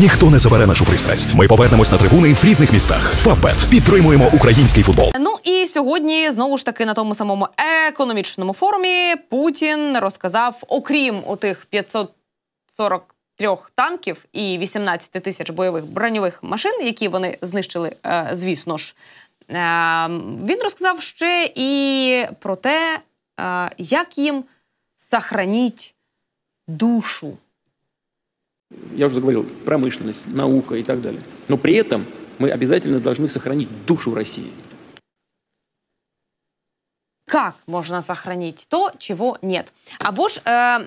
Ніхто не забере нашу пристрасть. Ми повернемось на трибуни в рідних містах. Фавбет підтримуємо український футбол. Ну і сьогодні знову ж таки на тому самому економічному форумі Путін розказав, окрім отих 540 Трьох танків і 18 тисяч бойових броньових машин, які вони знищили, е, звісно ж, е, він розказав ще і про те, е, як їм сохраніть душу. Я уже говорил, промышленность, наука и так далее. Но при этом мы обязательно должны сохранить душу России. Как можна сохранить то, чого нет? Або ж е,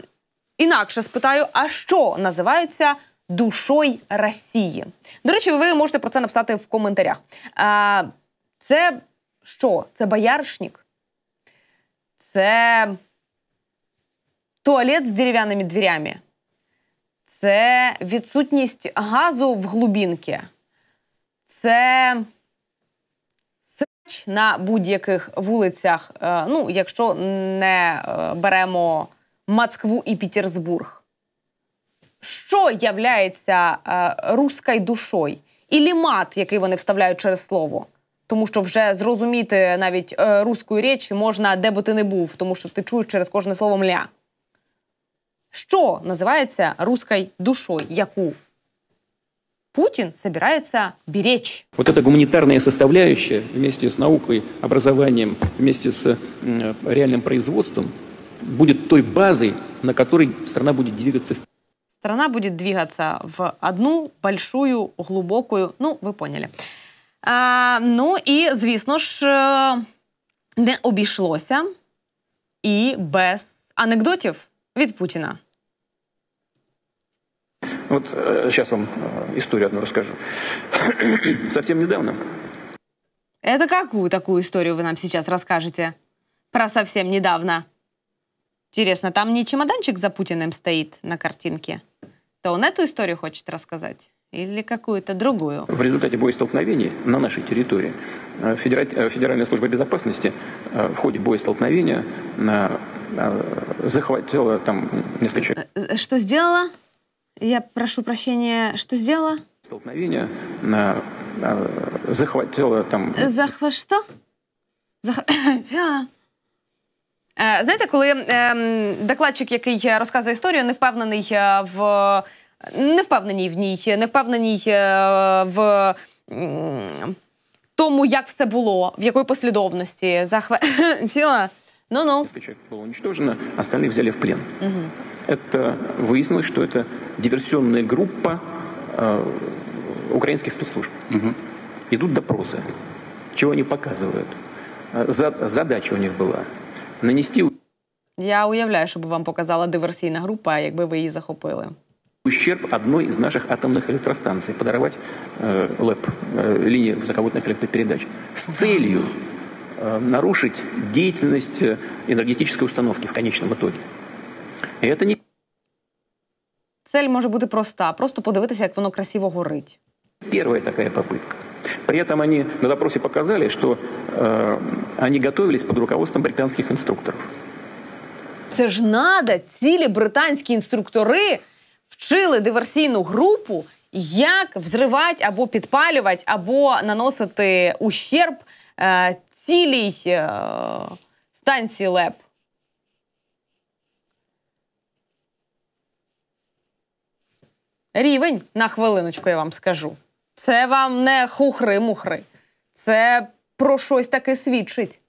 інакше спитаю, а що називається душою Росії? До речі, ви можете про це написати в коментарях. Е, це що? Це бояршник? Це туалет з дерев'яними дверями? це відсутність газу в глубінки, це срач на будь-яких вулицях. Е, ну, якщо не е, беремо Москву і Пітерсбург. Що є е, руською душою? І лімат, який вони вставляють через слово. Тому що вже зрозуміти навіть руську річ можна, де би ти не був, тому що ти чуєш через кожне слово мля. Що називається русской душою, яку Путін збирається беречь. Вот эта гуманитарная составляющая вместе с наукой, образованием, вместе с реальным производством будет той базой, на которой страна будет двигаться. Страна буде двигатися в одну большую, глубокую, ну, ви поняли. А, ну і, звісно ж, е, не обійшлося і без анекдотів. від Путіна. Вот сейчас вам историю одну расскажу. Совсем недавно. Это какую такую историю вы нам сейчас расскажете? Про совсем недавно. Интересно, там не чемоданчик за Путиным стоит на картинке? То он эту историю хочет рассказать? Или какую-то другую? В результате боестолкновений на нашей территории э, э, Федеральная служба безопасности э, в ходе боестолкновения захватила там несколько человек. Э, э, что сделала? Я прошу прощения, что сделала? Столкновение на, на, захватило там. Захва що? Захватила. Э, Знаєте, коли е, докладчик, який розказує історію, не впевнений в не впевнений в ній, не впевнений в тому, як все було, в якої послідовності захватила. Ну-ну. Несколько человек было уничтожено, остальных взяли в плен. Угу. Это выяснилось, что это диверсионная группа э, украинских спецслужб. Угу. Идут допросы. Чего они показывают? Э, задача у них была нанести... Я уявляю, щоб вам показала диверсійна група, якби ви її захопили. Ущерб одной из наших атомных электростанций, подорвать э, ЛЭП, э, линии высоковольтных электропередач, с целью Э, нарушить деятельность э, энергетической установки в конечном итоге. И это не цель може бути проста, просто подивитися, як воно красиво горить. Первая такая попытка. При этом они на допросе показали, что э, они готовились под руководством британских инструкторов. Це ж надо, цілі британські інструктори вчили диверсійну групу, як взривати або підпалювати, або наносити ущерб е, цілій е, станції ЛЕП. Рівень на хвилиночку я вам скажу. Це вам не хухри-мухри. Це про щось таке свідчить.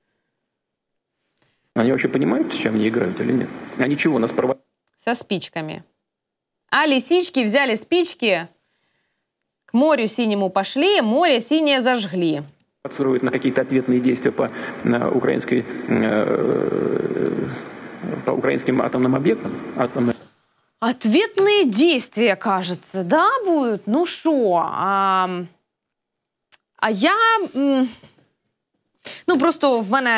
Вони взагалі понимают, з чем они играют или нет? Они чего нас проводят? Со спичками. А лисички взяли спички, к морю синьому пошли, море синє зажгли провоцирует на какие-то ответные действия по украинской э, по украинским атомным объектам. Атомным. Ответные действия, кажется, да, будут? Ну что, а, а я... Ну просто в мене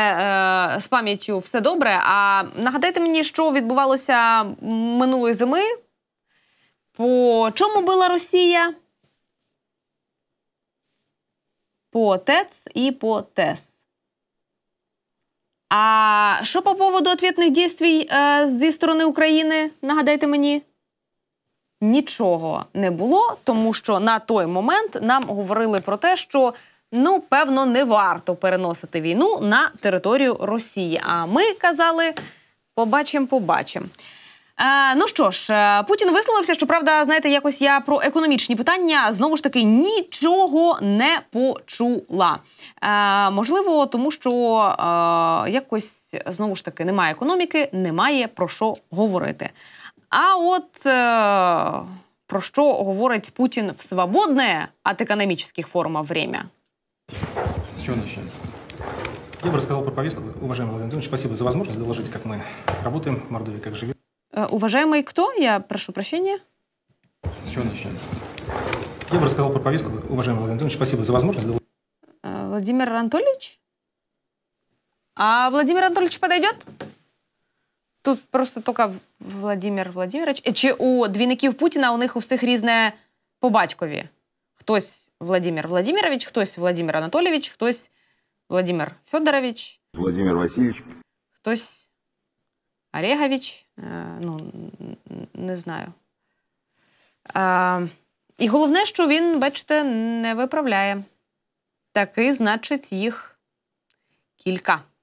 е, з пам'яттю все добре. А нагадайте мені, що відбувалося минулої зими? По чому була Росія? по ТЕЦ и по ТЕС. А що по поводу ответних дій е, зі сторони України? Нагадайте мені? Нічого не було, тому що на той момент нам говорили про те, що ну певно не варто переносити війну на територію Росії. А ми казали: побачимо, побачимо. Е, ну що ж, е, Путін висловився, що правда, знаєте, якось я про економічні питання знову ж таки нічого не почула. Е, можливо, тому що е, якось знову ж таки немає економіки, немає про що говорити. А от е, про що говорить Путін в свободне от економічних форумів время? З чого почнемо? Я бы рассказал про повестку. Уважаемый Владимир Владимирович, спасибо за возможность доложить, как мы работаем в Мордовии, как живем. Э, уважаемый кто? Я прошу прощения. С чего начнем? Я бы рассказал про повестку, уважаемый Владимир Анатольевич. Спасибо за возможность. Э, Владимир Анатольевич? А Владимир Анатольевич подойдет? Тут просто только Владимир Владимирович. Э, Чи у двійників Путіна а у них у всех різне по батькові. Хтось Владимир Владимирович, хтось Владимир Анатолійович, хтось Владимир Федорович. Владимир Васильевич. Хтось Орегович, е, ну не знаю. І головне, що він, бачите, не виправляє. Таки, значить, їх кілька.